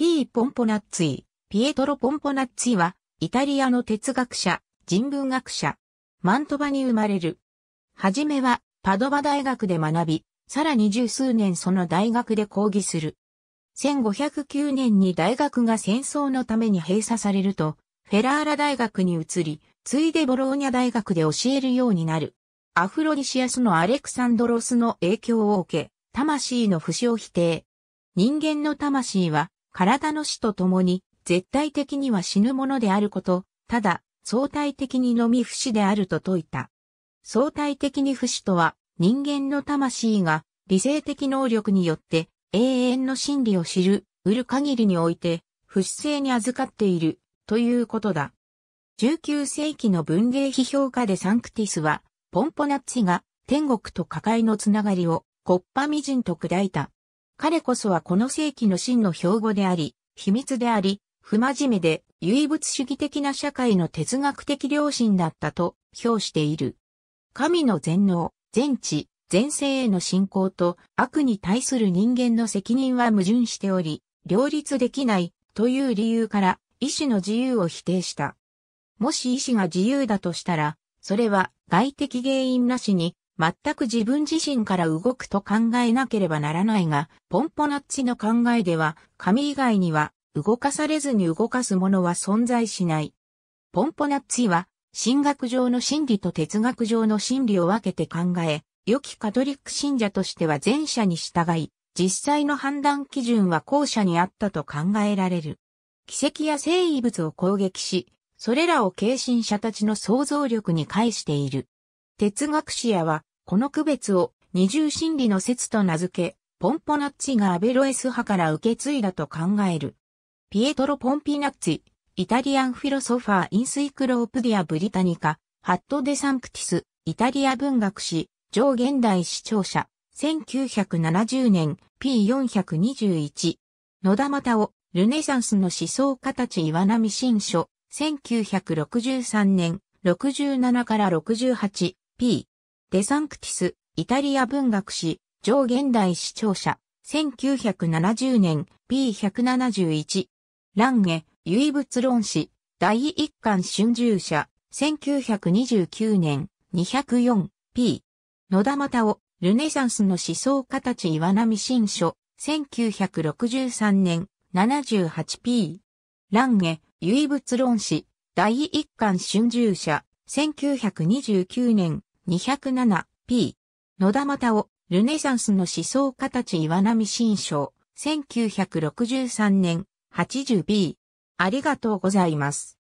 ピー・ポンポナッツィ、ピエトロ・ポンポナッツィは、イタリアの哲学者、人文学者、マントバに生まれる。はじめは、パドバ大学で学び、さらに十数年その大学で講義する。1509年に大学が戦争のために閉鎖されると、フェラーラ大学に移り、ついでボローニャ大学で教えるようになる。アフロディシアスのアレクサンドロスの影響を受け、魂の不死を否定。人間の魂は体の死とともに、絶対的には死ぬものであること、ただ、相対的にのみ不死であると説いた。相対的に不死とは、人間の魂が理性的能力によって永遠の真理を知る、売る限りにおいて、不死性に預かっている、ということだ。19世紀の文芸批評家でサンクティスは、ポンポナッチが天国と抱えのつながりを、コッパミジンと砕いた彼こそはこの世紀の真の標語であり、秘密であり、不真面目で唯物主義的な社会の哲学的良心だったと評している。神の全能、全知、全性への信仰と悪に対する人間の責任は矛盾しており、両立できないという理由から、意志の自由を否定した。もし意志が自由だとしたら、それは外的原因なしに全く自分自身から動くと考えなければならないが、ポンポナッチの考えでは、神以外には動かされずに動かすものは存在しない。ポンポナッツィは、神学上の真理と哲学上の真理を分けて考え、良きカトリック信者としては前者に従い、実際の判断基準は後者にあったと考えられる。奇跡や生異物を攻撃し、それらを軽信者たちの想像力に返している。哲学者。は、この区別を二重心理の説と名付け、ポンポナッチがアベロエス派から受け継いだと考える。ピエトロ・ポンピナッチ、イタリアンフィロソファー・インスイクロープディア・ブリタニカ、ハット・デ・サンクティス、イタリア文学史、上現代視聴者、1970年 P421。野田又をルネサンスの思想家たち岩波新書、1963年67から 68P。デサンクティス、イタリア文学史、上現代視聴者、1970年 P171。ランゲ、唯物論史、第一巻春秋社、1929年 204P。野田又を、ルネサンスの思想家たち岩波新書、1963年 78P。ランゲ、唯物論史、第一巻春秋社、1929年 207p。野田又をルネサンスの思想家たち岩波新章1963年 80b。ありがとうございます。